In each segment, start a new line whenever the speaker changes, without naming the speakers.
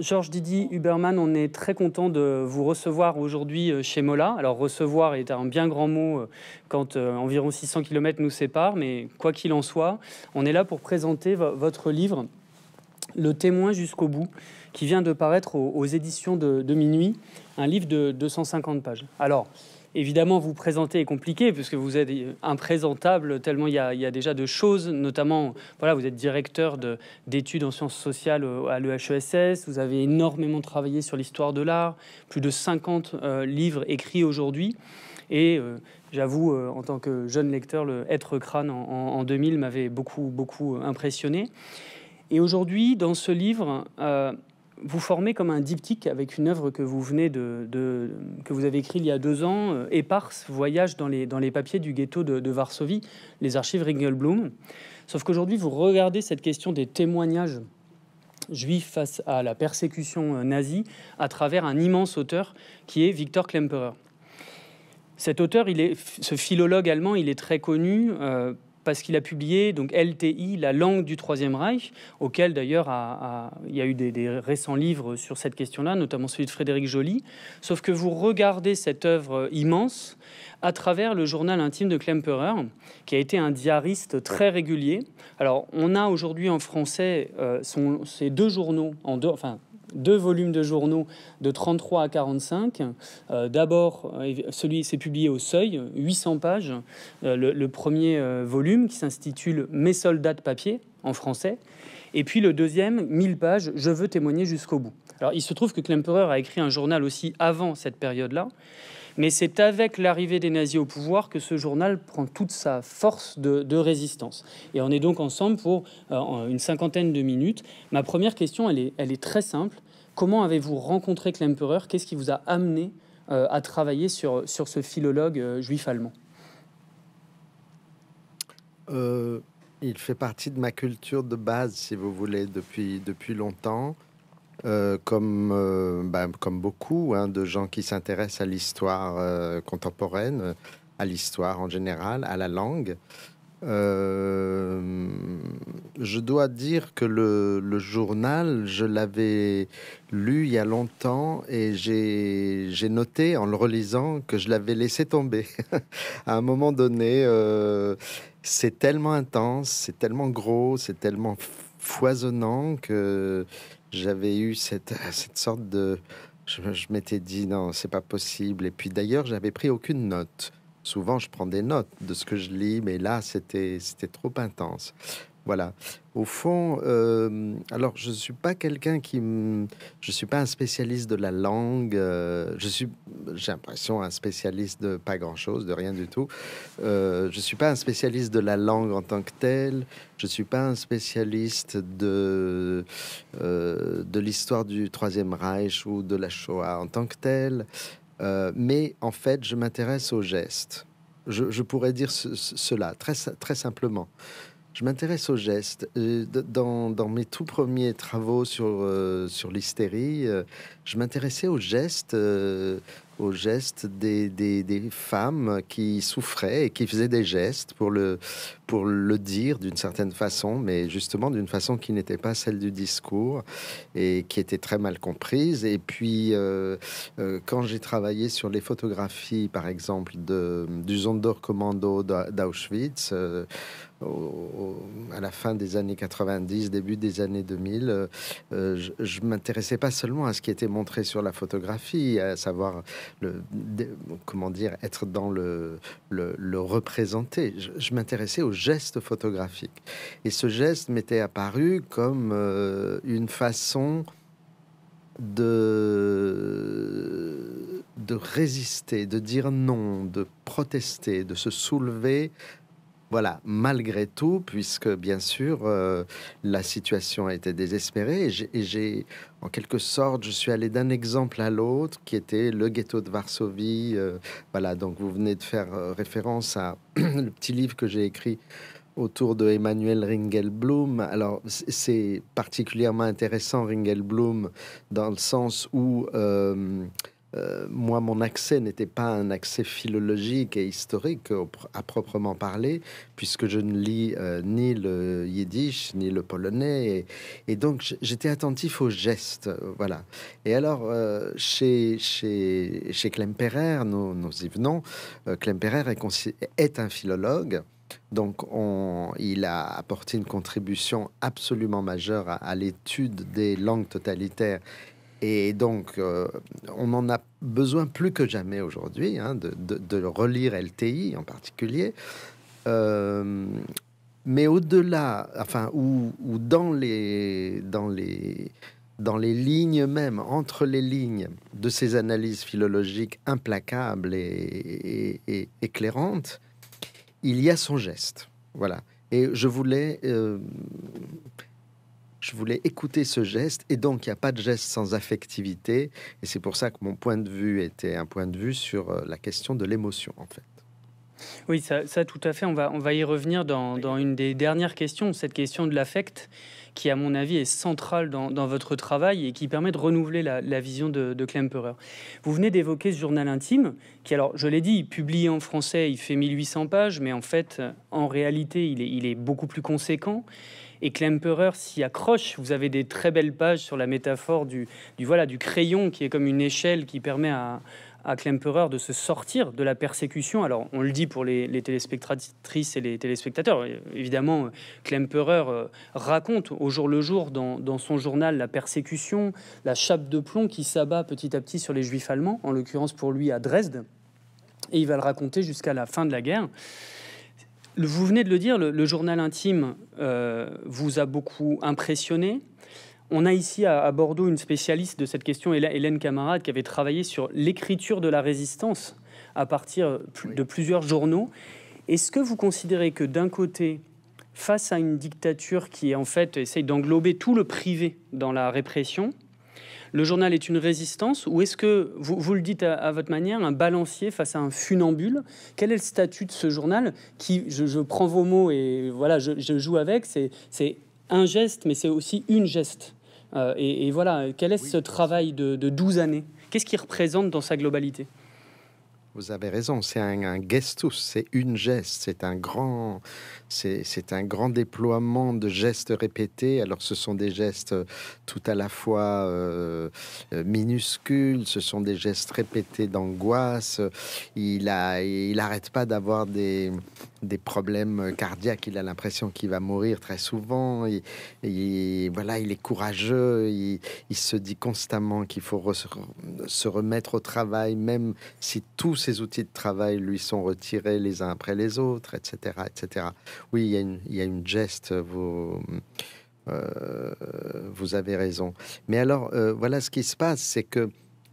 Georges Didi Huberman, on est très content de vous recevoir aujourd'hui euh, chez Mola. Alors recevoir est un bien grand mot euh, quand euh, environ 600 km nous séparent, mais quoi qu'il en soit, on est là pour présenter votre livre Le témoin jusqu'au bout, qui vient de paraître aux, éditions de, de, Minuit, un livre de 250 pages. Alors, évidemment, vous présenter est compliqué puisque vous êtes imprésentable tellement il y, a, déjà de choses, notamment, voilà, vous êtes directeur d'études en sciences sociales euh, à l'EHESS, vous avez énormément travaillé sur l'histoire de l'art, plus de 50 euh, livres écrits aujourd'hui. Et euh, j'avoue, en tant que jeune lecteur, le Être crâne en, en 2000 m'avait beaucoup, beaucoup impressionné. Et aujourd'hui, dans ce livre, vous formez comme un diptyque avec une œuvre que vous venez de, que vous avez écrit il y a deux ans, euh, éparse, voyage dans les, papiers du ghetto de, Varsovie, les archives Ringelblum. Sauf qu'aujourd'hui, vous regardez cette question des témoignages juifs face à la persécution euh, nazie à travers un immense auteur qui est Victor Klemperer. Cet auteur, il est, ce philologue allemand, il est très connu. Euh, parce qu'il a publié donc LTI, la langue du Troisième Reich, auquel d'ailleurs il y a eu des, récents livres sur cette question-là, notamment celui de Frédéric Joly. Sauf que vous regardez cette œuvre immense à travers le journal intime de Klemperer, qui a été un diariste très régulier. Alors on a aujourd'hui en français ces euh, deux journaux, en deux, enfin deux volumes de journaux de 33 à 45. Euh, d'abord, euh, celui s'est publié au Seuil, 800 pages, euh, le, premier volume qui s'intitule Mes soldats de papier en français. Et puis le deuxième, 1000 pages, Je veux témoigner jusqu'au bout. Alors il se trouve que Klemperer a écrit un journal aussi avant cette période-là. Mais c'est avec l'arrivée des nazis au pouvoir que ce journal prend toute sa force de, résistance. Et on est donc ensemble pour euh, une cinquantaine de minutes. Ma première question, elle est, très simple. Comment avez-vous rencontré Klemperer Qu'est-ce qui vous a amené euh, à travailler sur, ce philologue euh, juif allemand
il fait partie de ma culture de base, si vous voulez, depuis, depuis longtemps. Euh, comme, euh, bah, comme beaucoup hein, de gens qui s'intéressent à l'histoire euh, contemporaine, à l'histoire en général, à la langue. je dois dire que le, le journal, je l'avais lu il y a longtemps et j'ai noté en le relisant que je l'avais laissé tomber. à un moment donné, c'est tellement intense, c'est tellement gros, c'est tellement foisonnant que j'avais eu cette, sorte de. Je, m'étais dit non, c'est pas possible. Et puis d'ailleurs, j'avais pris aucune note. Souvent, je prends des notes de ce que je lis, mais là, c'était trop intense. Voilà. Au fond, euh, alors je ne suis pas quelqu'un qui... Je suis pas un spécialiste de la langue. Euh, je suis, j'ai l'impression, un spécialiste de pas grand-chose, de rien du tout. Euh, je ne suis pas un spécialiste de la langue en tant que telle. Je ne suis pas un spécialiste de, de l'histoire du Troisième Reich ou de la Shoah en tant que telle. mais en fait, je m'intéresse aux gestes. Je, pourrais dire cela très, très simplement. Je m'intéresse aux gestes. Euh, dans, mes tout premiers travaux sur, euh, sur l'hystérie, euh, je m'intéressais aux gestes, gestes des, des, femmes qui souffraient et qui faisaient des gestes pour le, pour le dire d'une certaine façon, mais justement d'une façon qui n'était pas celle du discours et qui était très mal comprise. Et puis, quand j'ai travaillé sur les photographies, par exemple, de, du Zondor Commando d'Auschwitz, à la fin des années 90, début des années 2000, euh, je, ne m'intéressais pas seulement à ce qui était montré sur la photographie, à savoir le, comment dire, être dans le, le, représenter. Je, m'intéressais au geste photographique. Et ce geste m'était apparu comme euh, une façon de de résister, de dire non, de protester, de se soulever voilà, malgré tout, puisque bien sûr, euh, la situation a été désespérée. Et j'ai, en quelque sorte, je suis allé d'un exemple à l'autre, qui était le ghetto de Varsovie. Euh, voilà, donc vous venez de faire euh, référence à le petit livre que j'ai écrit autour de Emmanuel Ringelblum. Alors, c'est particulièrement intéressant, Ringelblum, dans le sens où euh, moi, mon accès n'était pas un accès philologique et historique à proprement parler, puisque je ne lis euh, ni le yiddish ni le polonais, et, donc j'étais attentif aux gestes, euh, voilà. Et alors chez chez chez Klemperer, nous, y venons. Klemperer est, est un philologue. Donc, il a apporté une contribution absolument majeure à l'étude des langues totalitaires et donc, euh, on en a besoin plus que jamais aujourd'hui hein, de, relire LTI en particulier. Euh, mais au-delà, enfin, ou, dans, les, dans, les, dans les lignes même, entre les lignes de ces analyses philologiques implacables et, et, éclairantes, il y a son geste. Voilà. Et je voulais euh, je voulais écouter ce geste, et donc il n'y a pas de geste sans affectivité, et c'est pour ça que mon point de vue était un point de vue sur euh, la question de l'émotion, en fait.
Oui, ça, tout à fait, on va, on va y revenir dans, une des dernières questions, cette question de l'affect, qui à mon avis est centrale dans, votre travail et qui permet de renouveler la, vision de, Klemperer. Vous venez d'évoquer ce journal intime, qui alors, je l'ai dit, publié en français, il fait 1800 pages, mais en fait, en réalité, il est, il est beaucoup plus conséquent et Klemperer s'y accroche. Vous avez des très belles pages sur la métaphore du, voilà, du crayon qui est comme une échelle qui permet à, Klemperer de se sortir de la persécution. Alors, on le dit pour les, téléspectatrices et les téléspectateurs. Évidemment, Klemperer euh, raconte au jour le jour dans, son journal la persécution, la chape de plomb qui s'abat petit à petit sur les juifs allemands, en l'occurrence pour lui à Dresde. Et il va le raconter jusqu'à la fin de la guerre vous venez de le dire, le, journal intime euh, vous a beaucoup impressionné. On a ici à, Bordeaux une spécialiste de cette question, Hélène Camarade, qui avait travaillé sur l'écriture de la résistance à partir de plusieurs journaux. Est-ce que vous considérez que d'un côté, face à une dictature qui en fait essaye d'englober tout le privé dans la répression, le journal est une résistance ou est-ce que, vous, le dites à, votre manière, un balancier face à un funambule Quel est le statut de ce journal qui, je, prends vos mots et voilà, je, joue avec, c'est un geste, mais c'est aussi une geste. Euh, et, voilà, quel est ce travail de, de 12 années Qu'est-ce qu'il représente dans sa globalité
vous avez raison, c'est un, gestus, c'est une geste, c'est un grand, c'est un grand déploiement de gestes répétés. Alors ce sont des gestes euh, tout à la fois euh, euh, minuscules, ce sont des gestes répétés d'angoisse. Il a, il n'arrête pas d'avoir des, des problèmes euh, cardiaques. Il a l'impression qu'il va mourir très souvent. Et voilà, il est courageux. Il, se dit constamment qu'il faut se remettre au travail, même si tous ses outils de travail lui sont retirés les uns après les autres, etc., etc. Oui, il y a une, geste. Vous, euh, vous avez raison. Mais alors, euh, voilà ce qui se passe, c'est que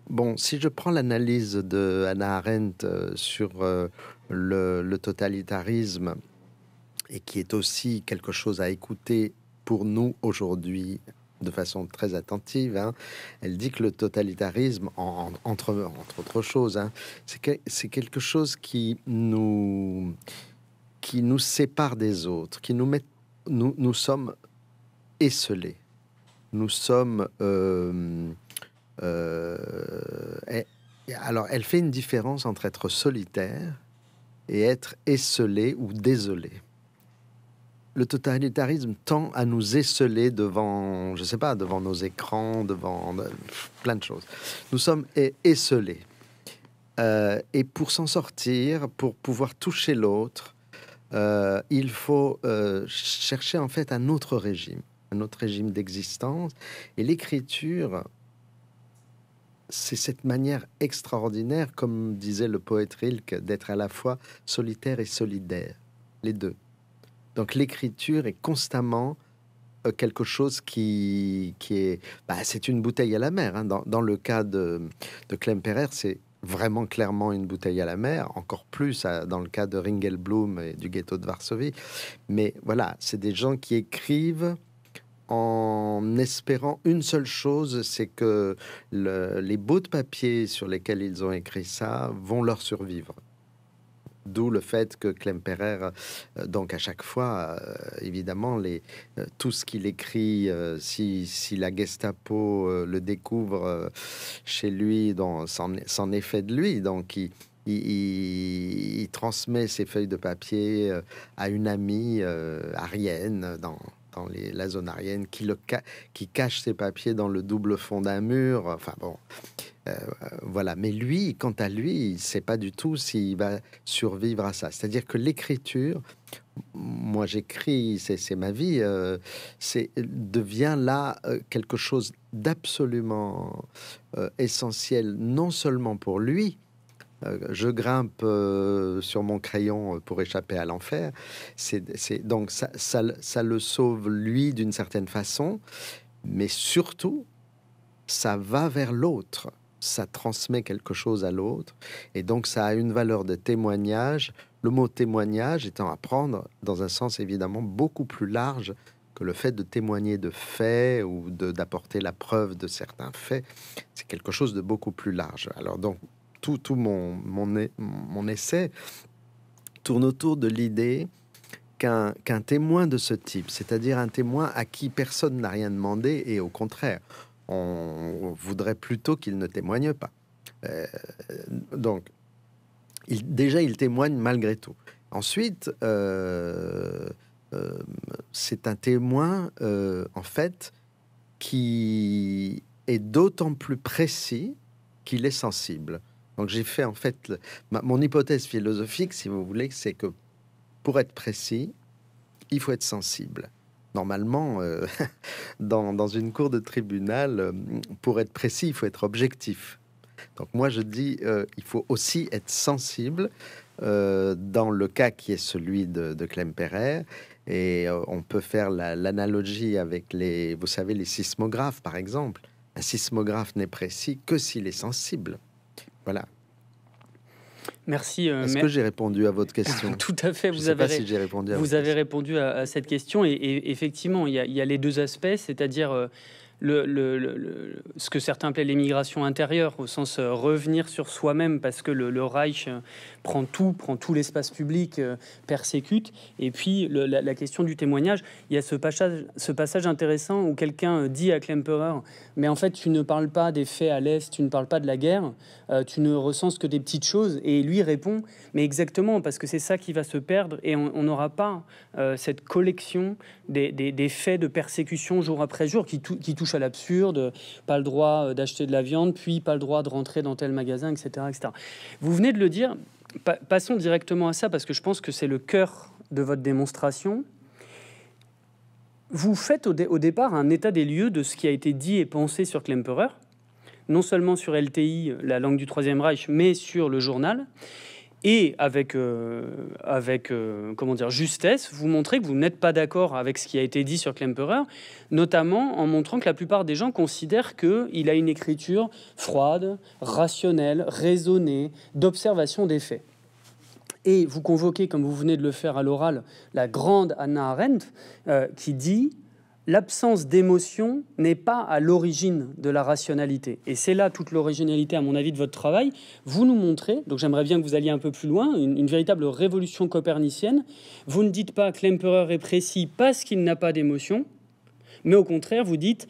Bon, si je prends l'analyse de Anna Arendt sur le, totalitarisme et qui est aussi quelque chose à écouter pour nous aujourd'hui de façon très attentive. Hein. Elle dit que le totalitarisme, entre, entre autres choses, hein, c'est quelque chose qui nous, qui nous sépare des autres, qui nous met... Nous, sommes esselés, nous sommes... Euh, euh, alors, elle fait une différence entre être solitaire et être esselé ou désolé. Le totalitarisme tend à nous esseler devant, je sais pas, devant nos écrans, devant euh, plein de choses. Nous sommes esselés. Euh, et pour s'en sortir, pour pouvoir toucher l'autre, euh, il faut euh, chercher en fait un autre régime, un autre régime d'existence. Et l'écriture c'est cette manière extraordinaire, comme disait le poète Rilke, d'être à la fois solitaire et solidaire, les deux. Donc l'écriture est constamment euh, quelque chose qui, est... Bah, c'est une bouteille à la mer. Hein. Dans, le cas de, de Clem c'est vraiment clairement une bouteille à la mer, encore plus euh, dans le cas de Ringelblum et du ghetto de Varsovie. Mais voilà, c'est des gens qui écrivent en espérant une seule chose, c'est que les bouts de papier sur lesquels ils ont écrit ça vont leur survivre. D'où le fait que Klemperer, euh, donc à chaque fois, euh, évidemment, euh, tout ce qu'il écrit, si, la Gestapo le découvre chez lui, s'en est fait de lui. Donc il, transmet ses feuilles de papier à une amie, Arienne, dans, la zone arienne, qui, cache ses papiers dans le double fond d'un mur. Enfin bon, euh, voilà. Mais lui, quant à lui, il sait pas du tout s'il va survivre à ça. C'est-à-dire que l'écriture, moi j'écris, c'est ma vie, euh, devient là euh, quelque chose d'absolument essentiel, non seulement pour lui, euh, je grimpe euh, sur mon crayon euh, pour échapper à l'enfer. C'est donc ça, ça le sauve lui d'une certaine façon, mais surtout ça va vers l'autre, ça transmet quelque chose à l'autre, et donc ça a une valeur de témoignage. Le mot témoignage étant à prendre dans un sens évidemment beaucoup plus large que le fait de témoigner de faits ou d'apporter la preuve de certains faits, c'est quelque chose de beaucoup plus large. Alors donc, tout, tout mon, mon, essai tourne autour de l'idée qu'un témoin de ce type, c'est-à-dire un témoin à qui personne n'a rien demandé et au contraire, on voudrait plutôt qu'il ne témoigne pas. Euh, donc, déjà, il témoigne malgré tout. Ensuite, euh, euh, c'est un témoin, en fait, qui est d'autant plus précis qu'il est sensible. Donc j'ai fait en fait mon hypothèse philosophique, si vous voulez, c'est que pour être précis, il faut être sensible. Normalement, euh, dans, une cour de tribunal, euh, pour être précis, il faut être objectif. Donc moi, je dis, euh, il faut aussi être sensible dans le cas qui est celui de, Clem Perret. Et on peut faire l'analogie avec les, vous savez, les sismographes, par exemple. Un sismographe n'est précis que s'il est sensible. Voilà.
Merci. Euh, Est-ce que j'ai répondu
à votre question Tout à fait. vous avez, répondu à vous avez
répondu à, cette question. Et, effectivement, il y, a, les deux aspects, c'est-à-dire euh, ce que certains appellent l'émigration intérieure, au sens euh, revenir sur soi-même, parce que le, Reich euh, prend tout, prend tout l'espace public, euh, persécute. Et puis la, question du témoignage, il y a ce passage, ce passage intéressant où quelqu'un dit à Klemperer, mais en fait tu ne parles pas des faits à l'Est, tu ne parles pas de la guerre, tu ne recenses que des petites choses. Et lui répond, mais exactement, parce que c'est ça qui va se perdre et on n'aura pas cette collection des, faits de persécution jour après jour qui, touchent à l'absurde, pas le droit euh, d'acheter de la viande, puis pas le droit de rentrer dans tel magasin, etc. etc. Vous venez de le dire, passons directement à ça, parce que je pense que c'est le cœur de votre démonstration. Vous faites au, au, départ un état des lieux de ce qui a été dit et pensé sur Klemperer, non seulement sur LTI, la langue du Troisième Reich, mais sur le journal et avec, euh, avec euh, comment dire, justesse, vous montrez que vous n'êtes pas d'accord avec ce qui a été dit sur Klemperer, notamment en montrant que la plupart des gens considèrent qu'il a une écriture froide, rationnelle, raisonnée, d'observation des faits. Et vous convoquez, comme vous venez de le faire à l'oral, la grande Anna Arendt, euh, qui dit l'absence d'émotion n'est pas à l'origine de la rationalité. Et c'est là toute l'originalité, à mon avis, de votre travail. Vous nous montrez, donc j'aimerais bien que vous alliez un peu plus loin, une, véritable révolution copernicienne. Vous ne dites pas que l'empereur est précis parce qu'il n'a pas d'émotion, mais au contraire, vous dites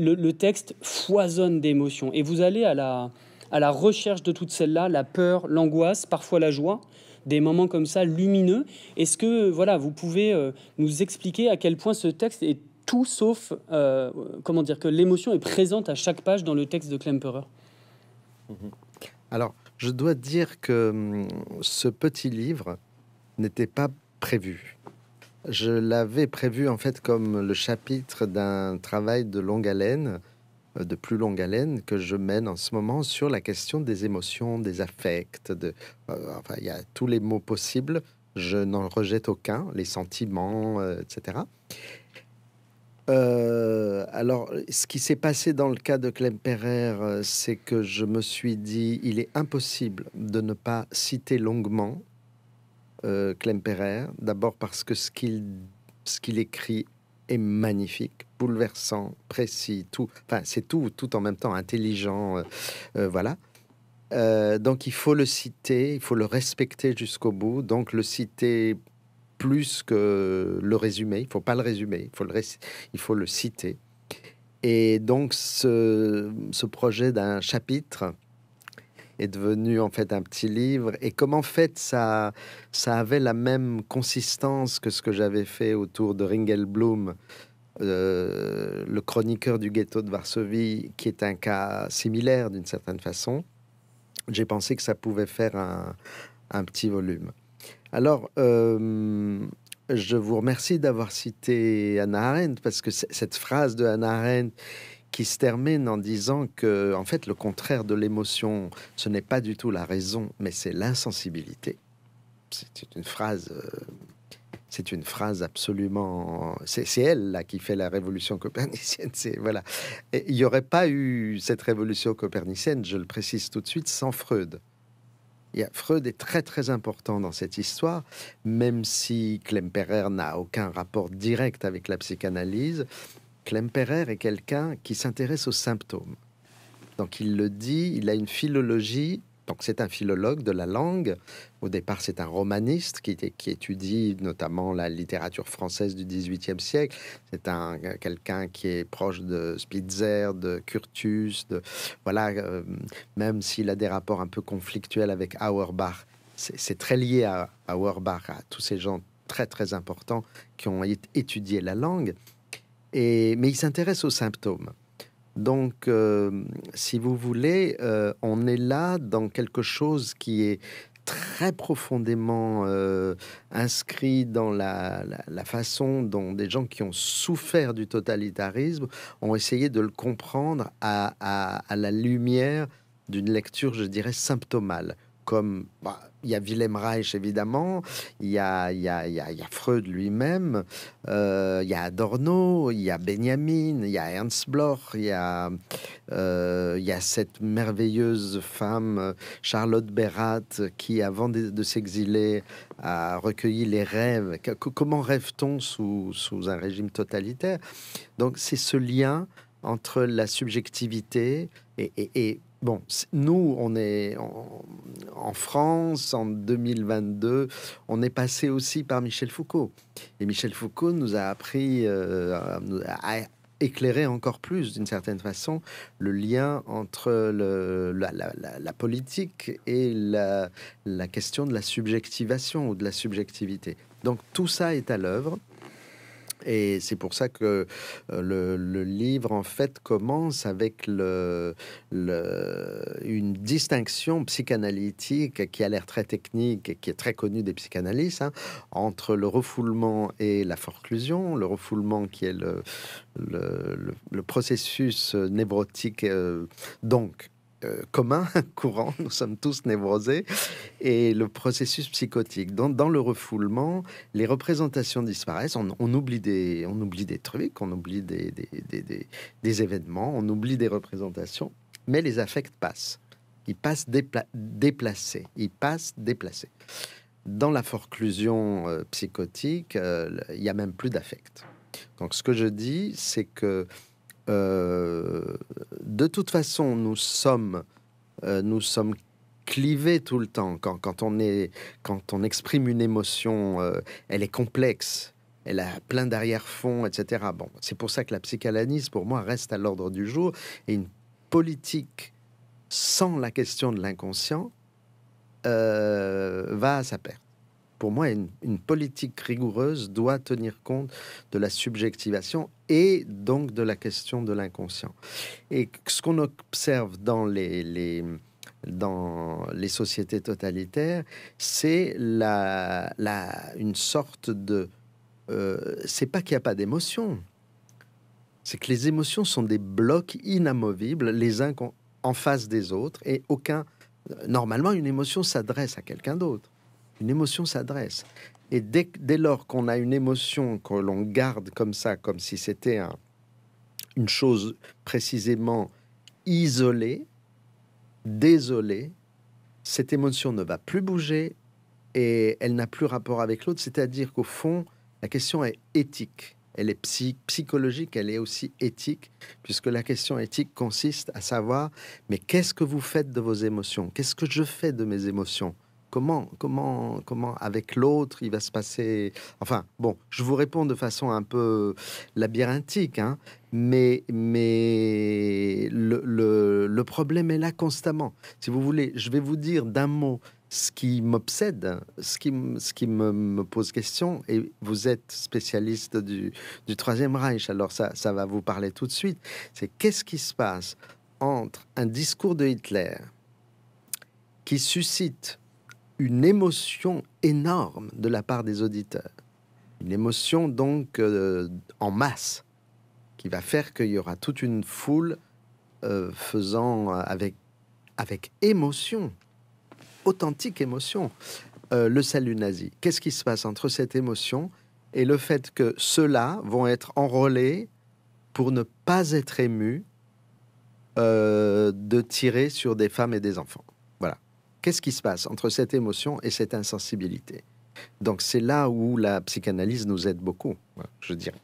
le, texte foisonne d'émotions. Et vous allez à la, à la recherche de toutes celles-là, la peur, l'angoisse, parfois la joie des moments comme ça lumineux. Est-ce que voilà, vous pouvez euh, nous expliquer à quel point ce texte est tout sauf, euh, comment dire, que l'émotion est présente à chaque page dans le texte de Klemperer.
Mhm. Alors, je dois dire que hum, ce petit livre n'était pas prévu. Je l'avais prévu en fait comme le chapitre d'un travail de longue haleine, euh, de plus longue haleine que je mène en ce moment sur la question des émotions, des affects, de, euh, enfin il y a tous les mots possibles. Je n'en rejette aucun, les sentiments, etc. Euh, alors, ce qui s'est passé dans le cas de Clem Perrer, euh, c'est que je me suis dit, il est impossible de ne pas citer longuement euh, Clem Perrer. D'abord parce que ce qu'il ce qu'il écrit est magnifique, bouleversant, précis, tout. Enfin, c'est tout, tout en même temps, intelligent, voilà. donc, il faut le citer, il faut le respecter jusqu'au bout. Donc, le citer plus que le résumé, Il ne faut pas le résumer, il faut le, il faut le citer. Et donc, ce, projet d'un chapitre est devenu en fait un petit livre. Et comme en fait, ça, ça avait la même consistance que ce que j'avais fait autour de Ringelblum, euh, le chroniqueur du ghetto de Varsovie, qui est un cas similaire d'une certaine façon, j'ai pensé que ça pouvait faire un petit volume. Alors, euh, je vous remercie d'avoir cité Anna Arendt, parce que cette phrase de Anna Arendt qui se termine en disant que, en fait, le contraire de l'émotion, ce n'est pas du tout la raison, mais c'est l'insensibilité. C'est une phrase euh, c'est une phrase absolument. C'est elle là qui fait la révolution copernicienne. Voilà. il n'y aurait pas eu cette révolution copernicienne, je le précise tout de suite, sans Freud. Freud est très très important dans cette histoire, même si Klemperer n'a aucun rapport direct avec la psychanalyse. Klemperer est quelqu'un qui s'intéresse aux symptômes. Donc il le dit, il a une philologie donc c'est un philologue de la langue. Au départ, c'est un romaniste qui, étudie notamment la littérature française du XVIIIe siècle. C'est un quelqu'un qui est proche de Spitzer, de Curtius, de voilà. Euh, même s'il a des rapports un peu conflictuels avec Auerbach, c'est très lié à, à Auerbach, à tous ces gens très très importants qui ont étudié la langue. Et, mais il s'intéresse aux symptômes. Donc, euh, si vous voulez, euh, on est là dans quelque chose qui est très profondément euh, inscrit dans la, façon dont des gens qui ont souffert du totalitarisme ont essayé de le comprendre à la lumière d'une lecture, je dirais, symptomale comme il y a Wilhelm Reich évidemment, il y a, y a, y a Freud lui-même, il y a Adorno, il y a Benjamin, il y a Ernst Bloch, il y a, il y a cette merveilleuse femme Charlotte Berat qui, avant de, s'exiler, a recueilli les rêves. comment rêve-t-on sous, sous un régime totalitaire Donc c'est ce lien entre la subjectivité et, et, et Bon, nous, on est en, France, en 2022, on est passé aussi par Michel Foucault. Et Michel Foucault nous a appris, à euh, éclairer encore plus, d'une certaine façon, le lien entre la, politique et la, question de la subjectivation ou de la subjectivité. Donc tout ça est à l'œuvre. Et c'est pour ça que euh, le, livre, en fait, commence avec une distinction psychanalytique qui a l'air très technique et qui est très connue des psychanalystes, hein, entre le refoulement et la forclusion. Le refoulement qui est le, processus euh, névrotique, euh, donc euh, commun, courant, nous sommes tous névrosés, et le processus psychotique. Dans, le refoulement, les représentations disparaissent, on, oublie, des, on oublie des trucs, on oublie des, des, événements, on oublie des représentations, mais les affects passent. Ils passent déplacés, ils passent déplacés. Dans la forclusion euh, psychotique, euh, il n'y a même plus d'affects. Donc ce que je dis, c'est que euh, de toute façon, nous sommes, euh, nous sommes tout le temps. Quand, on, est, quand on exprime une émotion, euh, elle est complexe, elle a plein d'arrière-fonds, etc. Bon, c'est pour ça que la psychanalyse, pour moi, reste à l'ordre du jour et une politique sans la question de l'inconscient va à sa perte pour moi, une, politique rigoureuse doit tenir compte de la subjectivation et donc de la question de l'inconscient. Et ce qu'on observe dans les, dans les sociétés totalitaires, c'est la, la, une sorte de... Ce euh, c'est pas qu'il n'y a pas d'émotion, c'est que les émotions sont des blocs inamovibles, les uns en face des autres, et aucun... Normalement, une émotion s'adresse à quelqu'un d'autre. Une émotion s'adresse. Et dès, lors qu'on a une émotion que l'on garde comme ça, comme si c'était une chose précisément isolée, désolée, cette émotion ne va plus bouger et elle n'a plus rapport avec l'autre. C'est-à-dire qu'au fond, la question est éthique. Elle est psychologique, elle est aussi éthique, puisque la question éthique consiste à savoir, mais qu'est-ce que vous faites de vos émotions Qu'est-ce que je fais de mes émotions comment, comment, comment avec l'autre il va se passer. Enfin, bon, je vous réponds de façon un peu labyrinthique, hein, mais, mais le, problème est là constamment. Si vous voulez, je vais vous dire d'un mot ce qui m'obsède, ce qui, ce qui me, pose question, et vous êtes spécialiste du, du Troisième Reich, alors ça, ça va vous parler tout de suite, c'est qu'est-ce qui se passe entre un discours de Hitler qui suscite une émotion énorme de la part des auditeurs. Une émotion donc euh, en masse qui va faire qu'il y aura toute une foule euh, faisant euh, avec, avec émotion, authentique émotion, le salut nazi. Qu'est-ce qui se passe entre cette émotion et le fait que ceux-là vont être enrôlés pour ne pas être émus de tirer sur des femmes et des enfants Qu'est-ce qui se passe entre cette émotion et cette insensibilité Donc c'est là où la psychanalyse nous aide beaucoup, hein, je dirais.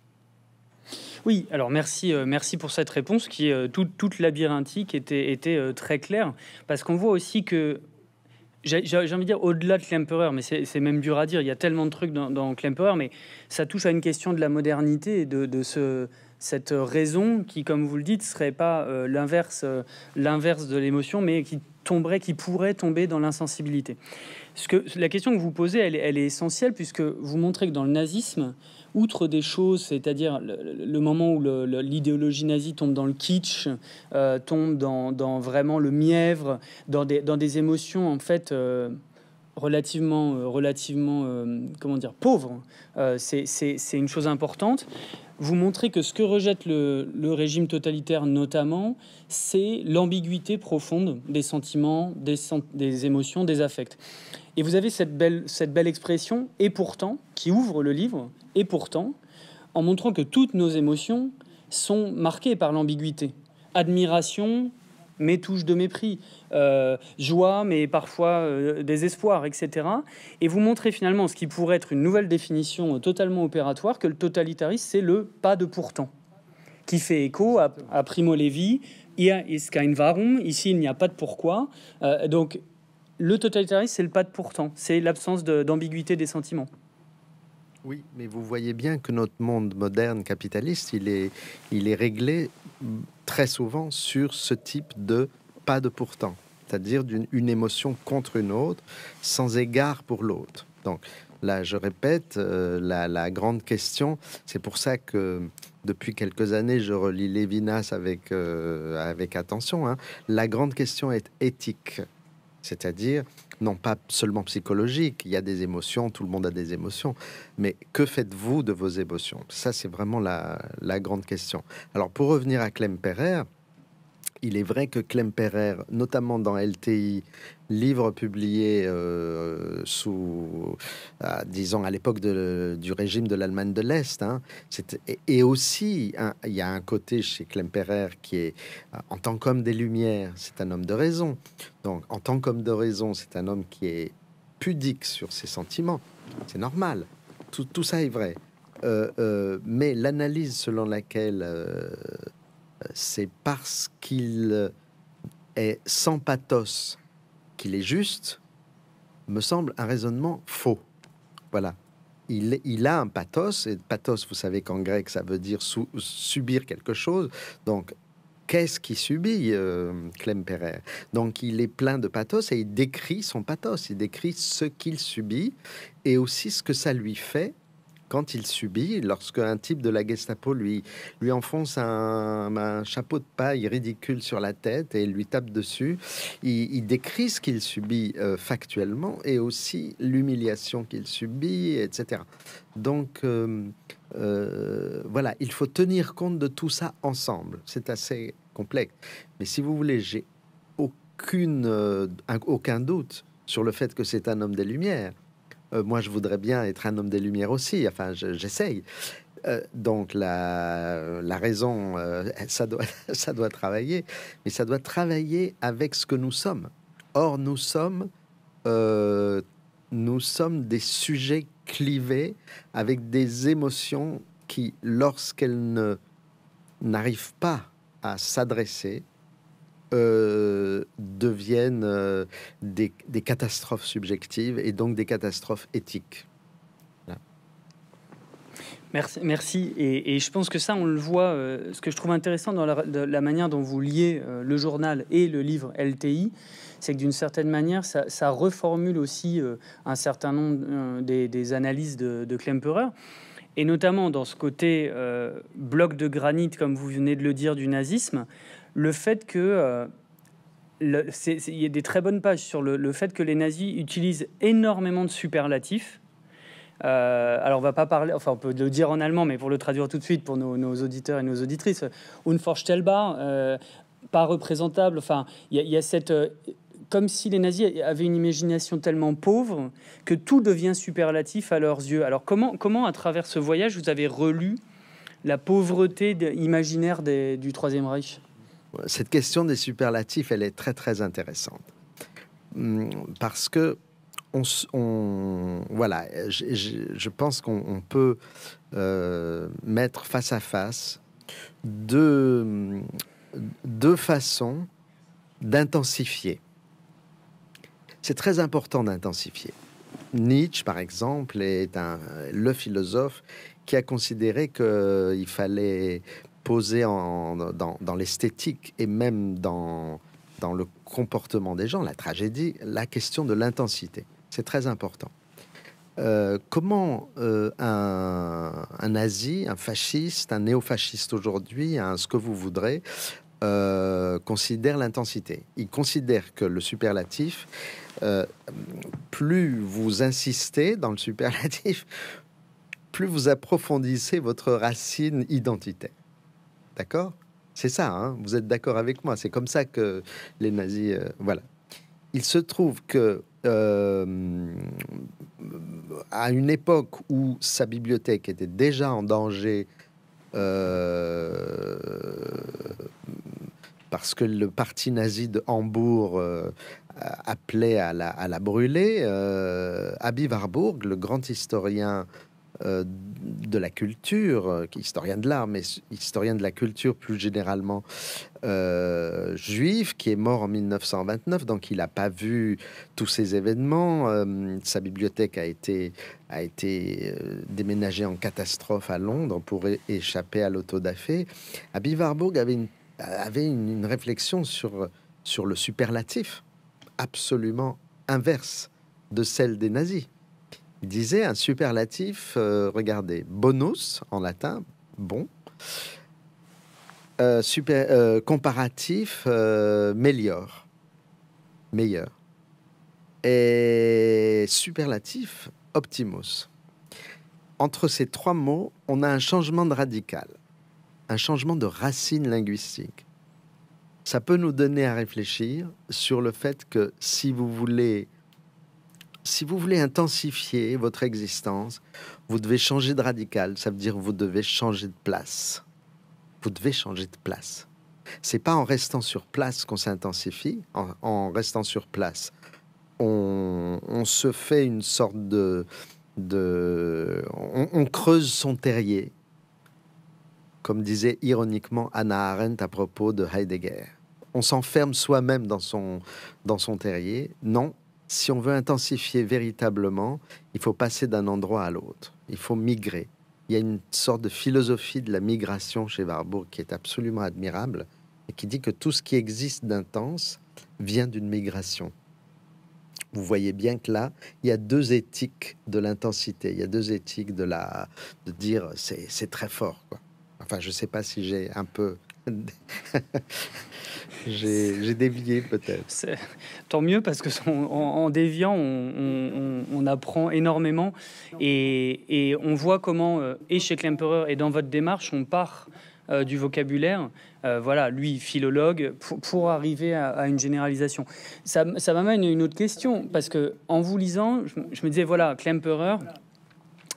Oui, alors merci, euh, merci pour cette réponse qui, est euh, toute, toute labyrinthique, était, était euh, très claire. Parce qu'on voit aussi que, j'ai, envie de dire, au-delà de Klemperer, mais c'est, même dur à dire, il y a tellement de trucs dans, dans Klemperer, mais ça touche à une question de la modernité et de, de ce cette raison qui, comme vous le dites, serait pas euh, euh, l'inverse, de l'émotion, mais qui tomberait, qui pourrait tomber dans l'insensibilité. la question que vous posez, elle, est essentielle puisque vous montrez que dans le nazisme, outre des choses, c'est-à-dire le, moment où l'idéologie nazie tombe dans le kitsch, euh, tombe dans, vraiment le mièvre, dans des, émotions en fait relativement, relativement comment dire, pauvres, c'est une chose importante vous montrez que ce que rejette le, régime totalitaire notamment, c'est l'ambiguïté profonde des sentiments, des, des, émotions, des affects. Et vous avez cette belle, cette belle expression, et pourtant, qui ouvre le livre, et pourtant, en montrant que toutes nos émotions sont marquées par l'ambiguïté. Admiration, mes touches de mépris, euh, joie, mais parfois euh, désespoir, etc. Et vous montrez finalement ce qui pourrait être une nouvelle définition euh, totalement opératoire, que le totalitarisme, c'est le pas de pourtant, qui fait écho à, Primo Levi, hier ist kein warum, ici il n'y a pas de pourquoi. donc le totalitarisme, c'est le pas de pourtant, c'est l'absence d'ambiguïté des sentiments.
Oui, mais vous voyez bien que notre monde moderne capitaliste, il est, réglé très souvent sur ce type de pas de pourtant, c'est-à-dire d'une une émotion contre une autre, sans égard pour l'autre. Donc là, je répète, euh, la, grande question, c'est pour ça que depuis quelques années, je relis Lévinas avec, euh, avec attention, hein, la grande question est éthique, c'est-à-dire non pas seulement psychologique, il y a des émotions, tout le monde a des émotions, mais que faites-vous de vos émotions Ça, c'est vraiment la, grande question. Alors, pour revenir à Clem Perrer, il est vrai que Clem Perrer, notamment dans LTI, livre publié euh, sous, disons, à l'époque du régime de l'Allemagne de l'Est. Hein. Et, aussi, il y a un côté chez Klemperer qui est, en tant qu'homme des Lumières, c'est un homme de raison. Donc, en tant qu'homme de raison, c'est un homme qui est pudique sur ses sentiments. C'est normal. Tout, tout, ça est vrai. Euh, euh, mais l'analyse selon laquelle c'est parce qu'il est sans pathos qu'il est juste me semble un raisonnement faux. Voilà. Il, il a un pathos, et pathos, vous savez qu'en grec, ça veut dire subir quelque chose. Donc, qu'est-ce qu'il subit, euh, Clem Perret Donc, il est plein de pathos et il décrit son pathos, il décrit ce qu'il subit et aussi ce que ça lui fait quand il subit, lorsqu'un type de la Gestapo lui, lui enfonce un, chapeau de paille ridicule sur la tête et lui tape dessus, il, décrit ce qu'il subit euh, factuellement et aussi l'humiliation qu'il subit, etc. Donc euh, euh, voilà, il faut tenir compte de tout ça ensemble. C'est assez complexe. Mais si vous voulez, j'ai aucune, aucun doute sur le fait que c'est un homme des Lumières. Euh, moi, je voudrais bien être un homme des Lumières aussi. Enfin, j'essaye. Euh, donc la, raison, euh, ça, doit, ça doit travailler, mais ça doit travailler avec ce que nous sommes. Or, nous sommes, nous sommes des sujets clivés avec des émotions qui, lorsqu'elles n'arrivent pas à s'adresser, euh, deviennent euh, des, catastrophes subjectives et donc des catastrophes éthiques.
Merci, merci. Et, je pense que ça, on le voit. Euh, ce que je trouve intéressant dans la, manière dont vous liez le journal et le livre LTI, c'est que d'une certaine manière, ça, reformule aussi un certain nombre des, analyses de, Klemperer et notamment dans ce côté bloc de granit, comme vous venez de le dire, du nazisme, le fait que euh, il y a des très bonnes pages sur le, fait que les nazis utilisent énormément de superlatifs. Euh, alors, on va pas parler, enfin, on peut le dire en allemand, mais pour le traduire tout de suite pour nos, auditeurs et nos auditrices, unvorstellbar, euh, pas représentable. Enfin, il y, a cette. Euh, comme si les nazis avaient une imagination tellement pauvre que tout devient superlatif à leurs yeux. Alors, comment, comment à travers ce voyage, vous avez relu
la pauvreté de, imaginaire des, du Troisième Reich cette question des superlatifs, elle est très très intéressante hum, parce que on, voilà, je, pense qu'on peut euh, mettre face à face deux, deux façons d'intensifier. C'est très important d'intensifier. Nietzsche, par exemple, est un, le philosophe qui a considéré qu'il euh, fallait posé dans, l'esthétique et même dans, dans le comportement des gens, la tragédie, la question de l'intensité. C'est très important. Euh, comment euh, un, nazi, un fasciste, un néofasciste aujourd'hui, ce que vous voudrez, euh, considère l'intensité. Il considère que le superlatif, plus vous insistez dans le superlatif, plus vous approfondissez votre racine identitaire. D'accord C'est ça, hein vous êtes d'accord avec moi. C'est comme ça que les nazis. Euh, voilà. Il se trouve que. Euh, à une époque où sa bibliothèque était déjà en danger euh, parce que le parti nazi de Hambourg appelait à la, à la brûler, euh, Abi Warburg, le grand historien euh, de la culture, euh, historien de l'art, mais historien de la culture plus généralement euh, juif, qui est mort en 1929, donc il n'a pas vu tous ces événements. sa bibliothèque a été, a été déménagée en catastrophe à Londres pour échapper à l'autodafé. fé Warburg avait une, avait une réflexion sur, sur le superlatif absolument inverse de celle des nazis disait un superlatif, euh, regardez, bonus en latin, bon, euh, euh, comparatif, meilleur, meilleur, et superlatif, optimus. Entre ces trois mots, on a un changement de radical, un changement de racine linguistique. Ça peut nous donner à réfléchir sur le fait que si vous voulez si vous voulez intensifier votre existence, vous devez changer de radical. Ça veut dire vous devez changer de place. Vous devez changer de place. C'est pas en restant sur place qu'on s'intensifie. En, restant sur place, on, se fait une sorte de, on, creuse son terrier, comme disait ironiquement Anna Arendt à propos de Heidegger on s'enferme soi-même dans son, dans son terrier. Non, si on veut intensifier véritablement, il faut passer d'un endroit à l'autre. Il faut migrer. Il y a une sorte de philosophie de la migration chez Warburg qui est absolument admirable et qui dit que tout ce qui existe d'intense vient d'une migration. Vous voyez bien que là, il y a deux éthiques de l'intensité. Il y a deux éthiques de la de dire c'est très fort. Enfin, je ne sais pas si j'ai un peu J'ai dévié peut-être.
Tant mieux parce que en, déviant, on, apprend énormément et, on voit comment, euh, et chez Klemperer et dans votre démarche, on part euh, du vocabulaire, euh, voilà, lui, philologue, pour, arriver à, une généralisation. Ça, m'amène à une autre question parce que en vous lisant, je, me disais, voilà, Klemperer,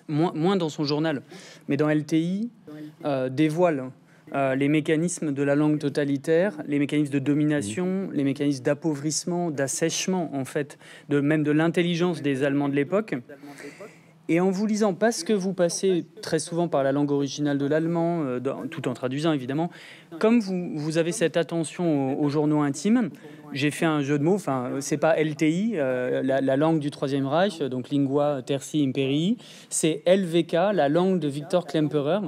moins, moins, dans son journal, mais dans LTI, dévoile euh, les mécanismes de la langue totalitaire, les mécanismes de domination, mmh. les mécanismes d'appauvrissement, d'assèchement en fait, même de l'intelligence des Allemands de l'époque. Et en vous lisant, parce que vous passez très souvent par la langue originale de l'allemand, euh, tout en traduisant évidemment, comme vous, vous avez cette attention aux, journaux intimes, j'ai fait un jeu de mots, enfin, c'est pas LTI, euh, la, langue du Troisième Reich, donc lingua terci imperii, c'est LVK, la langue de Victor Klemperer,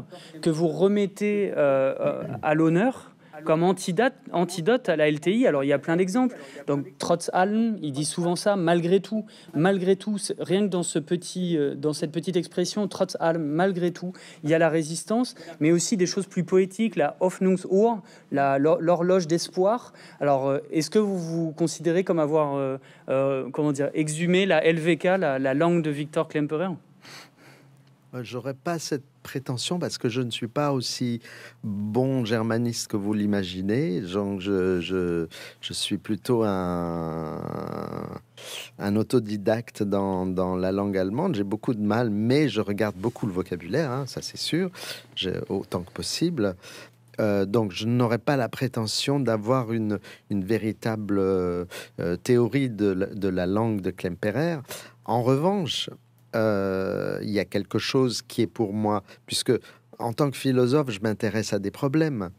que vous remettez euh, à l'honneur comme antidote, à la LTI. Alors il y a plein d'exemples. Donc Trotz il dit souvent ça, malgré tout, malgré tout, rien que dans, ce petit, euh, dans cette petite expression, Trotz malgré tout, il y a la résistance, mais aussi des choses plus poétiques, la Hoffnungsuhr, l'horloge d'espoir. Alors euh, est-ce que vous vous considérez comme avoir, euh, comment dire, exhumé la LVK, la, la langue de Victor Klemperer
J'aurais pas cette prétention parce que je ne suis pas aussi bon germaniste que vous l'imaginez. je, je, suis plutôt un, un autodidacte dans, la langue allemande. J'ai beaucoup de mal, mais je regarde beaucoup le vocabulaire, hein, ça c'est sûr, autant que possible. Euh, donc je n'aurais pas la prétention d'avoir une, une, véritable euh, euh, théorie de, de, la langue de Klemperer. En revanche, euh, il y a quelque chose qui est pour moi, puisque en tant que philosophe, je m'intéresse à des problèmes.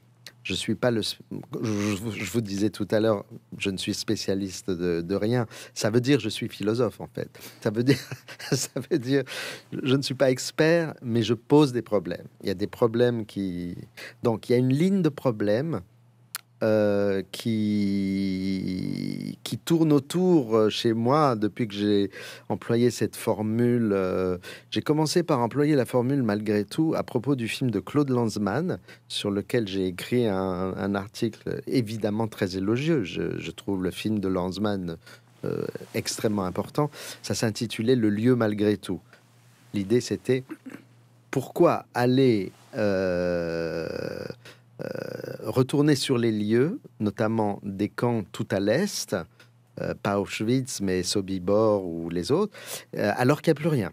Je suis pas le. Je, vous disais tout à l'heure, je ne suis spécialiste de, de, rien. Ça veut dire je suis philosophe en fait. Ça veut dire, ça veut dire, je ne suis pas expert, mais je pose des problèmes. Il y a des problèmes qui. Donc il y a une ligne de problèmes euh, qui, qui tourne autour euh, chez moi depuis que j'ai employé cette formule. Euh, j'ai commencé par employer la formule malgré tout à propos du film de Claude Lanzmann, sur lequel j'ai écrit un, article évidemment très élogieux. Je, trouve le film de Lanzmann extrêmement important. Ça s'intitulait Le lieu malgré tout. L'idée c'était pourquoi aller euh, retourner sur les lieux, notamment des camps tout à l'est, euh, pas Auschwitz, mais Sobibor ou les autres, euh, alors qu'il n'y a plus rien.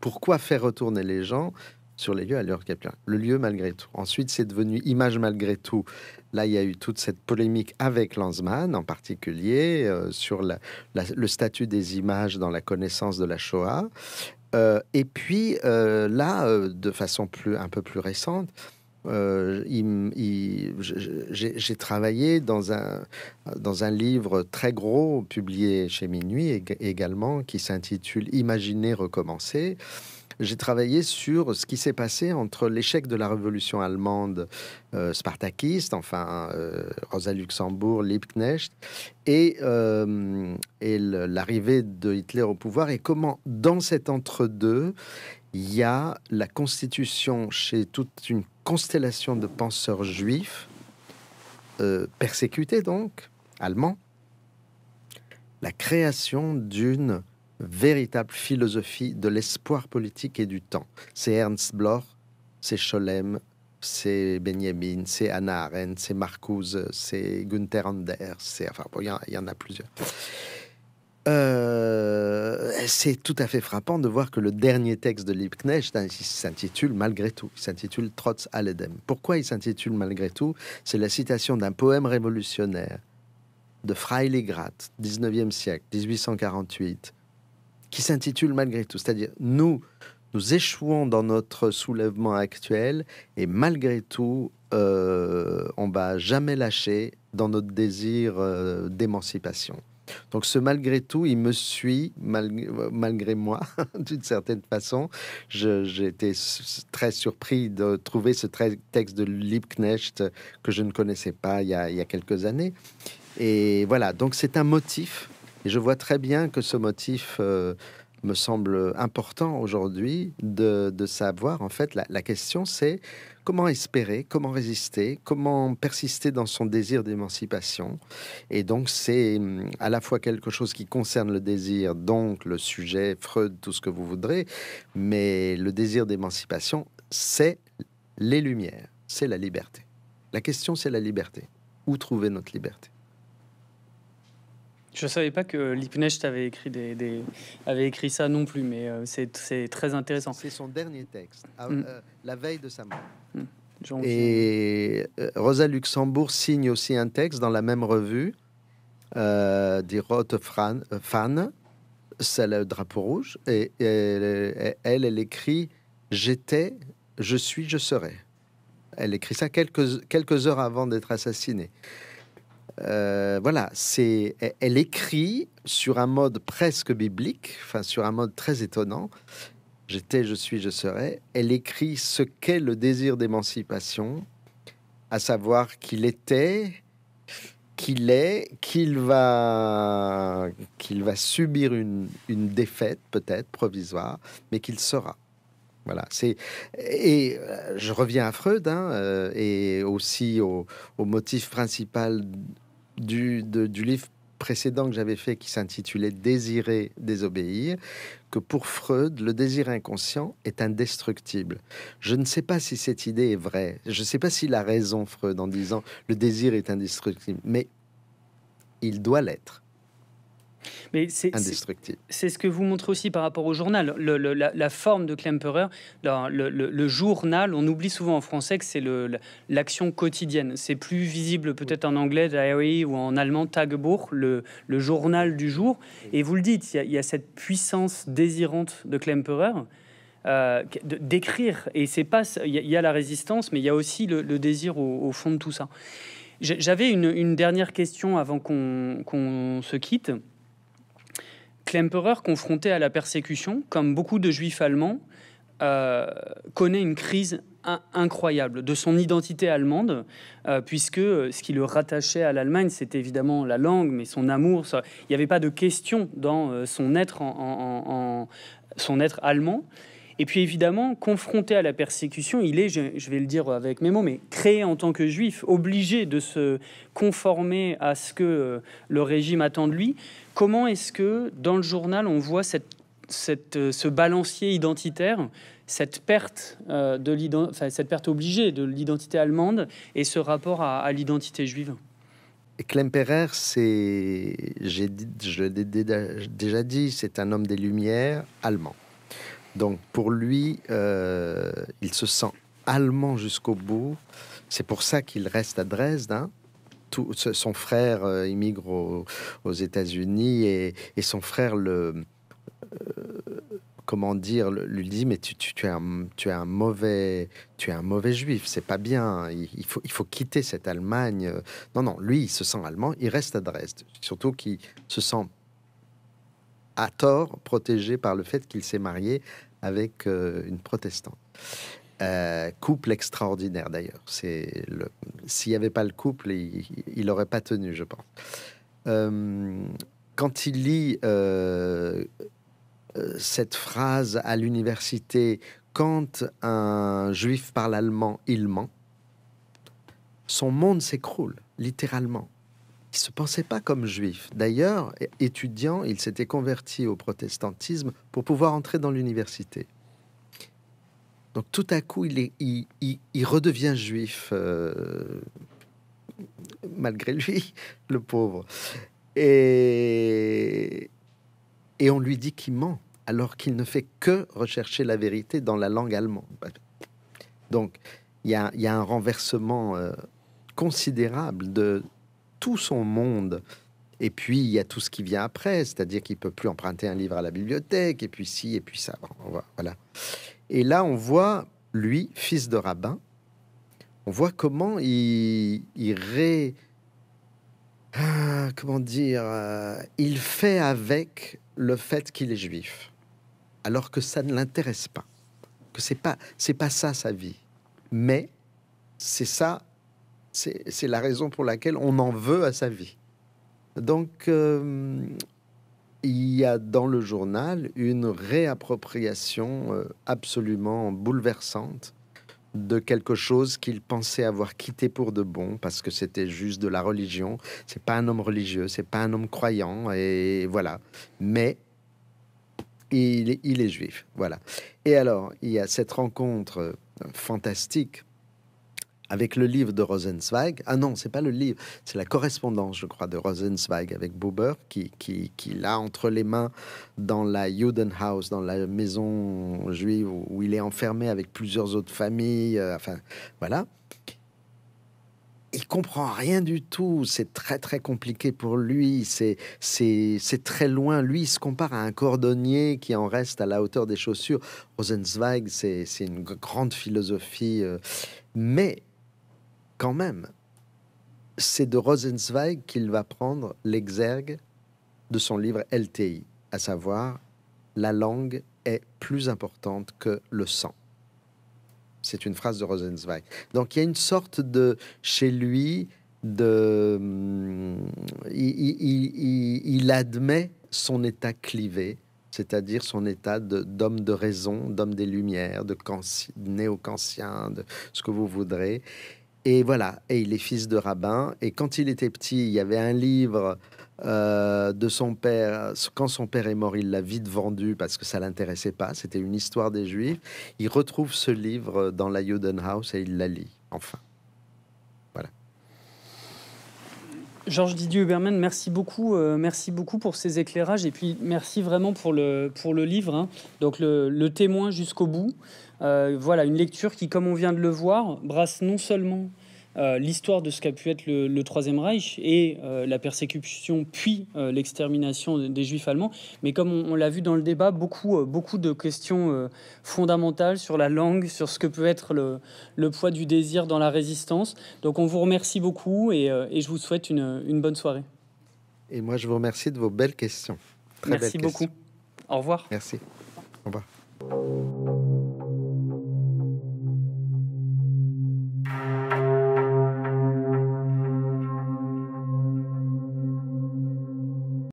Pourquoi faire retourner les gens sur les lieux alors plus rien Le lieu, malgré tout. Ensuite, c'est devenu image malgré tout. Là, il y a eu toute cette polémique avec Lanzmann, en particulier, sur le statut des images dans la connaissance de la Shoah. et puis, là, de façon plus, un peu plus récente, euh, j'ai travaillé dans un, dans un livre très gros publié chez Minuit également qui s'intitule Imaginer recommencer j'ai travaillé sur ce qui s'est passé entre l'échec de la révolution allemande euh, spartakiste, enfin euh, Rosa Luxembourg, Liebknecht, et, et l'arrivée de Hitler au pouvoir, et comment dans cet entre-deux, il y a la constitution chez toute une constellation de penseurs juifs, euh, persécutés donc, allemands, la création d'une véritable philosophie de l'espoir politique et du temps. C'est Ernst Bloch, c'est Scholem, c'est Benjamin, c'est Anna Arendt, c'est Marcuse, c'est Günther Anders, c'est... Enfin, il y en a plusieurs. Euh, c'est tout à fait frappant de voir que le dernier texte de Liebknecht s'intitule malgré tout, il s'intitule Trotz Aledem. Pourquoi il s'intitule malgré tout C'est la citation d'un poème révolutionnaire de Freiligrath, 19e siècle, 1848, qui s'intitule malgré tout, c'est-à-dire nous, nous échouons dans notre soulèvement actuel et malgré tout, on euh, on va jamais lâcher dans notre désir euh, d'émancipation. Donc ce malgré tout, il me suit malgré, euh, moi, d'une certaine façon. J'ai été très surpris de trouver ce texte de Liebknecht que je ne connaissais pas il y a, quelques années. Et voilà, donc c'est un motif. Et je vois très bien que ce motif... Euh, me semble important aujourd'hui de, savoir, en fait, la question c'est comment espérer, comment résister, comment persister dans son désir d'émancipation. Et donc c'est hum, à la fois quelque chose qui concerne le désir, donc le sujet, Freud, tout ce que vous voudrez, mais le désir d'émancipation, c'est les lumières, c'est la liberté. La question, c'est la liberté. Où trouver notre liberté
je savais pas que Lipnecht avait écrit, des, avait écrit ça non plus, mais
euh, c'est très intéressant. C'est son dernier texte, mm. euh, la veille de sa mort. Mm. Et euh, Rosa Luxembourg signe aussi un texte dans la même revue, euh, dit Fan, celle le drapeau rouge, et, elle, elle, écrit J'étais, je suis, je serai. Elle écrit ça quelques, quelques heures avant d'être assassinée. Euh, voilà, c'est, elle écrit sur un mode presque biblique, enfin sur un mode très étonnant. J'étais, je suis, je serai. Elle écrit ce qu'est le désir d'émancipation, à savoir qu'il était, qu'il est, qu'il va, qu'il va subir une, défaite peut-être provisoire, mais qu'il sera. Voilà, c'est et euh, je reviens à Freud hein, euh, et aussi au, au motif principal du, livre précédent que j'avais fait qui s'intitulait Désirer, désobéir, que pour Freud, le désir inconscient est indestructible. Je ne sais pas si cette idée est vraie. Je ne sais pas s'il la raison, Freud, en disant le désir est indestructible, mais il doit l'être.
Mais c'est indestructible. C'est ce que vous montrez aussi par rapport au journal. la, forme de Klemperer, le, le, journal, on oublie souvent en français que c'est l'action quotidienne. C'est plus visible peut-être en anglais, diary, eh ou en allemand, Tagebuch, le, journal du jour. Et vous le dites, il y, a cette puissance désirante de Klemperer. Euh, d'écrire et c'est pas il y, a la résistance mais il y a aussi le, désir au, fond de tout ça j'avais une, dernière question avant qu'on se quitte l'empereur confronté à la persécution, comme beaucoup de juifs allemands, euh, connaît une crise incroyable de son identité allemande, euh, puisque euh, ce qui le rattachait à l'Allemagne, c'était évidemment la langue, mais son amour. il n'y avait pas de question dans son être son être allemand. Et puis évidemment, confronté à la persécution, il est, je, vais le dire avec mes mots, mais créé en tant que juif, obligé de se conformer à ce que euh, le régime attend de lui. Comment est-ce que dans le journal, on voit cette, euh, ce balancier identitaire cette perte, euh, de cette perte obligée de l'identité allemande et ce rapport à, l'identité juive
Klemperer, c'est, j'ai je l'ai déjà dit, c'est un homme des Lumières allemand. Donc pour lui, euh, il se sent allemand jusqu'au bout. C'est pour ça qu'il reste à Dresde. Hein. Tout, son frère euh, immigre aux, États-Unis et, son frère le euh, comment dire, lui dit mais tu, tu, es un, mauvais, tu es un mauvais juif, c'est pas bien. Hein. Il, faut, il faut quitter cette Allemagne. Non, non, lui il se sent allemand, il reste à Dresde. Surtout qu'il se sent à tort protégé par le fait qu'il s'est marié avec euh, une protestante. Euh, couple extraordinaire d'ailleurs. C'est le... S'il n'y avait pas le couple, il n'aurait pas tenu, je pense. Euh, quand il lit cette phrase à l'université, quand un juif parle allemand, il ment, son monde s'écroule, littéralement qui se pensait pas comme juif. D'ailleurs, étudiant, il s'était converti au protestantisme pour pouvoir entrer dans l'université. Donc tout à coup, il, il, redevient juif, euh, malgré lui, le pauvre. Et, on lui dit qu'il ment, alors qu'il ne fait que rechercher la vérité dans la langue allemande. Donc il y a, un renversement euh, considérable de, tout son monde. Et puis, il y a tout ce qui vient après, c'est-à-dire qu'il peut plus emprunter un livre à la bibliothèque, et puis si, et puis ça. voilà. Et là, on voit, lui, fils de rabbin, on voit comment il, ré... Ah, comment dire euh, Il fait avec le fait qu'il est juif, alors que ça ne l'intéresse pas, que c'est pas c'est pas ça sa vie, mais c'est ça c'est la raison pour laquelle on en veut à sa vie. Donc, euh, il y a dans le journal une réappropriation euh, absolument bouleversante de quelque chose qu'il pensait avoir quitté pour de bon parce que c'était juste de la religion. C'est pas un homme religieux, c'est pas un homme croyant et voilà. Mais il il est juif, voilà. Et alors il y a cette rencontre euh, fantastique avec le livre de Rosenzweig. Ah non, c'est pas le livre, c'est la correspondance, je crois, de Rosenzweig avec Buber, qui, qui, l'a entre les mains dans la Judenhaus, dans la maison juive où il est enfermé avec plusieurs autres familles. Euh, enfin, voilà. Il comprend rien du tout. C'est très très compliqué pour lui. C'est c'est très loin. Lui, il se compare à un cordonnier qui en reste à la hauteur des chaussures. Rosenzweig, c'est une grande philosophie. Euh, mais quand même, c'est de Rosenzweig qu'il va prendre l'exergue de son livre LTI, à savoir La langue est plus importante que le sang. C'est une phrase de Rosenzweig. Donc il y a une sorte de, chez lui, de, il, admet son état clivé, c'est-à-dire son état d'homme de, raison, d'homme des Lumières, de néo-kantien, de ce que vous voudrez. Et voilà, et il est fils de rabbin. Et quand il était petit, il y avait un livre euh, de son père. Quand son père est mort, il l'a vite vendu parce que ça l'intéressait pas. C'était une histoire des Juifs. Il retrouve ce livre dans la Judenhaus et il la lit, enfin. Voilà.
Georges Didier Huberman, merci beaucoup, euh, merci beaucoup pour ces éclairages et puis merci vraiment pour le, pour le livre, hein. donc le, le témoin jusqu'au bout. Euh, voilà, une lecture qui, comme on vient de le voir, brasse non seulement euh, l'histoire de ce qu'a pu être le, Troisième Reich et euh, la persécution puis l'extermination des Juifs allemands. Mais comme on, l'a vu dans le débat, beaucoup, beaucoup de questions fondamentales sur la langue, sur ce que peut être le, poids du désir dans la résistance. Donc on vous remercie beaucoup et, je vous souhaite une, bonne soirée.
Et moi, je vous remercie de vos belles questions. Très Merci beaucoup. Au revoir. Merci. Au revoir.